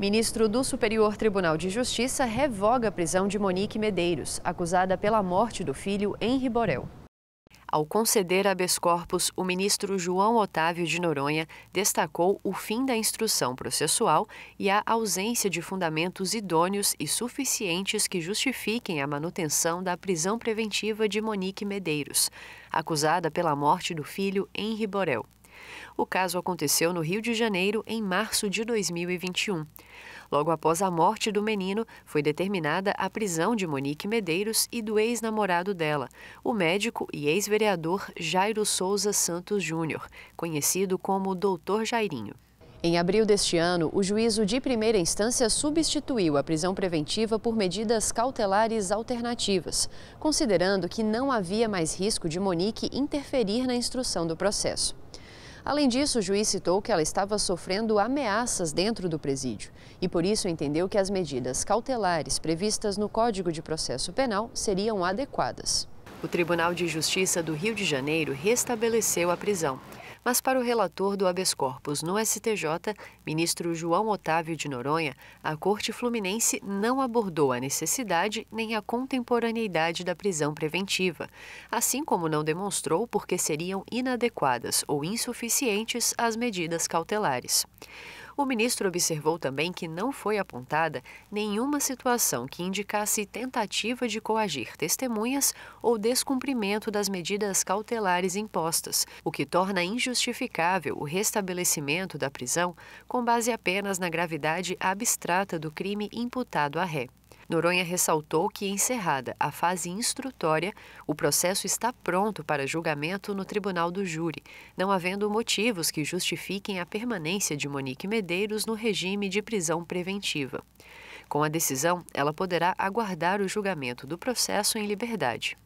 Ministro do Superior Tribunal de Justiça revoga a prisão de Monique Medeiros, acusada pela morte do filho Henri Borel. Ao conceder habeas corpus, o ministro João Otávio de Noronha destacou o fim da instrução processual e a ausência de fundamentos idôneos e suficientes que justifiquem a manutenção da prisão preventiva de Monique Medeiros, acusada pela morte do filho Henri Borel. O caso aconteceu no Rio de Janeiro em março de 2021. Logo após a morte do menino, foi determinada a prisão de Monique Medeiros e do ex-namorado dela, o médico e ex-vereador Jairo Souza Santos Júnior, conhecido como Doutor Jairinho. Em abril deste ano, o juízo de primeira instância substituiu a prisão preventiva por medidas cautelares alternativas, considerando que não havia mais risco de Monique interferir na instrução do processo. Além disso, o juiz citou que ela estava sofrendo ameaças dentro do presídio e, por isso, entendeu que as medidas cautelares previstas no Código de Processo Penal seriam adequadas. O Tribunal de Justiça do Rio de Janeiro restabeleceu a prisão mas para o relator do habeas corpus no STJ, ministro João Otávio de Noronha, a Corte Fluminense não abordou a necessidade nem a contemporaneidade da prisão preventiva, assim como não demonstrou porque seriam inadequadas ou insuficientes as medidas cautelares. O ministro observou também que não foi apontada nenhuma situação que indicasse tentativa de coagir testemunhas ou descumprimento das medidas cautelares impostas, o que torna injustificável o restabelecimento da prisão com base apenas na gravidade abstrata do crime imputado à ré. Noronha ressaltou que, encerrada a fase instrutória, o processo está pronto para julgamento no tribunal do júri, não havendo motivos que justifiquem a permanência de Monique Medeiros no regime de prisão preventiva. Com a decisão, ela poderá aguardar o julgamento do processo em liberdade.